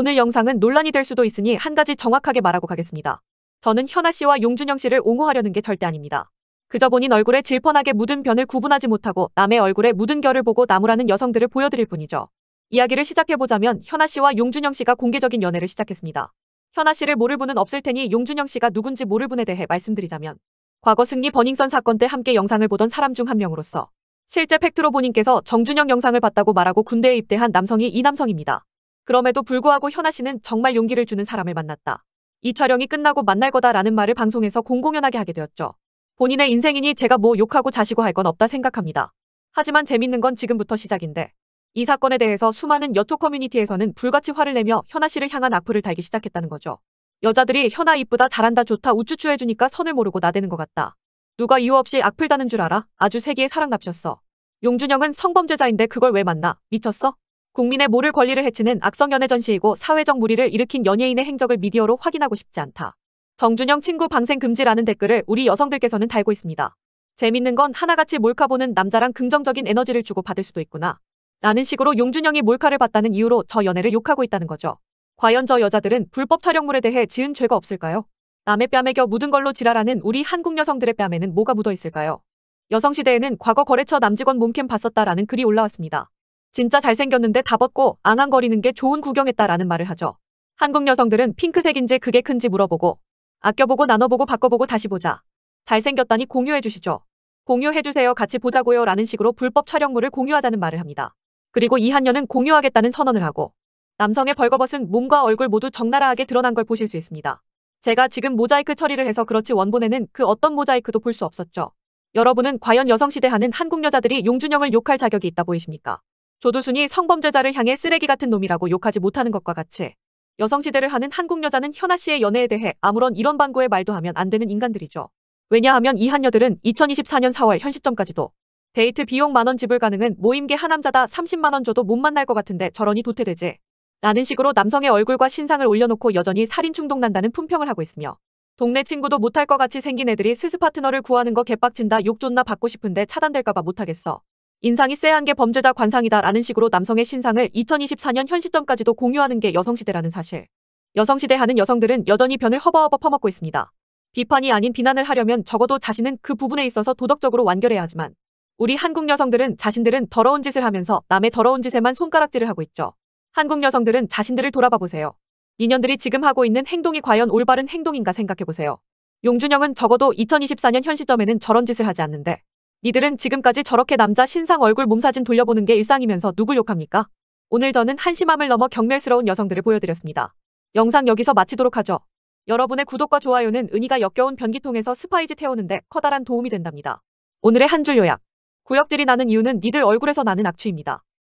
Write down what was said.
오늘 영상은 논란이 될 수도 있으니 한 가지 정확하게 말하고 가겠습니다. 저는 현아 씨와 용준영 씨를 옹호하려는 게 절대 아닙니다. 그저 본인 얼굴에 질펀하게 묻은 변을 구분하지 못하고 남의 얼굴에 묻은 결을 보고 나무라는 여성들을 보여드릴 뿐이죠. 이야기를 시작해보자면 현아 씨와 용준영 씨가 공개적인 연애를 시작했습니다. 현아 씨를 모를 분은 없을 테니 용준영 씨가 누군지 모를 분에 대해 말씀드리자면 과거 승리 버닝썬 사건 때 함께 영상을 보던 사람 중 한 명으로서 실제 팩트로 본인께서 정준영 영상을 봤다고 말하고 군대에 입대한 남성이 이 남성입니다. 그럼에도 불구하고 현아 씨는 정말 용기를 주는 사람을 만났다. 이 촬영이 끝나고 만날 거다라는 말을 방송에서 공공연하게 하게 되었죠. 본인의 인생이니 제가 뭐 욕하고 자시고 할 건 없다 생각합니다. 하지만 재밌는 건 지금부터 시작인데 이 사건에 대해서 수많은 여초 커뮤니티에서는 불같이 화를 내며 현아 씨를 향한 악플을 달기 시작했다는 거죠. 여자들이 현아 이쁘다 잘한다 좋다 우쭈쭈 해주니까 선을 모르고 나대는 것 같다. 누가 이유 없이 악플 다는 줄 알아? 아주 세기의 사랑 납셨어. 용준영은 성범죄자인데 그걸 왜 만나? 미쳤어? 국민의 모를 권리를 해치는 악성 연애 전시이고 사회적 무리를 일으킨 연예인의 행적을 미디어로 확인하고 싶지 않다. 정준영 친구 방생 금지라는 댓글을 우리 여성들께서는 달고 있습니다. 재밌는 건 하나같이 몰카 보는 남자랑 긍정적인 에너지를 주고받을 수도 있구나. 라는 식으로 용준영이 몰카를 봤다는 이유로 저 연애를 욕하고 있다는 거죠. 과연 저 여자들은 불법 촬영물에 대해 지은 죄가 없을까요? 남의 뺨에 겨 묻은 걸로 지랄하는 우리 한국 여성들의 뺨에는 뭐가 묻어 있을까요? 여성시대에는 과거 거래처 남직원 몸캠 봤었다라는 글이 올라왔습니다. 진짜 잘생겼는데 다 벗고 앙앙거리는 게 좋은 구경했다라는 말을 하죠. 한국 여성들은 핑크색인지 그게 큰지 물어보고 아껴보고 나눠보고 바꿔보고 다시 보자. 잘생겼다니 공유해주시죠. 공유해주세요 같이 보자고요 라는 식으로 불법 촬영물을 공유하자는 말을 합니다. 그리고 이한녀는 공유하겠다는 선언을 하고 남성의 벌거벗은 몸과 얼굴 모두 적나라하게 드러난 걸 보실 수 있습니다. 제가 지금 모자이크 처리를 해서 그렇지 원본에는 그 어떤 모자이크도 볼 수 없었죠. 여러분은 과연 여성시대 하는 한국 여자들이 용준영을 욕할 자격이 있다 보이십니까? 조두순이 성범죄자를 향해 쓰레기 같은 놈이라고 욕하지 못하는 것과 같이 여성시대를 하는 한국 여자는 현아 씨의 연애에 대해 아무런 이런 반구의 말도 하면 안 되는 인간들이죠. 왜냐하면 이한녀들은 2024년 4월 현 시점까지도 데이트 비용 만원 지불 가능은 모임계 하남자다 30만원 줘도 못 만날 것 같은데 저런이 도태되지. 라는 식으로 남성의 얼굴과 신상을 올려놓고 여전히 살인 충동 난다는 품평을 하고 있으며 동네 친구도 못할 것 같이 생긴 애들이 스스 파트너를 구하는 거 개빡친다 욕 존나 받고 싶은데 차단될까봐 못하겠어. 인상이 쎄한 게 범죄자 관상이다라는 식으로 남성의 신상을 2024년 현 시점까지도 공유하는 게 여성시대라는 사실. 여성시대 하는 여성들은 여전히 변을 허버허버 퍼먹고 있습니다. 비판이 아닌 비난을 하려면 적어도 자신은 그 부분에 있어서 도덕적으로 완결해야 하지만 우리 한국 여성들은 자신들은 더러운 짓을 하면서 남의 더러운 짓에만 손가락질을 하고 있죠. 한국 여성들은 자신들을 돌아봐 보세요. 니년들이 지금 하고 있는 행동이 과연 올바른 행동인가 생각해 보세요. 용준영은 적어도 2024년 현 시점에는 저런 짓을 하지 않는데 니들은 지금까지 저렇게 남자 신상 얼굴 몸사진 돌려보는 게 일상이면서 누굴 욕합니까? 오늘 저는 한심함을 넘어 경멸스러운 여성들을 보여드렸습니다. 영상 여기서 마치도록 하죠. 여러분의 구독과 좋아요는 은희가 역겨운 변기통에서 스파이지 태우는데 커다란 도움이 된답니다. 오늘의 한 줄 요약. 구역질이 나는 이유는 니들 얼굴에서 나는 악취입니다.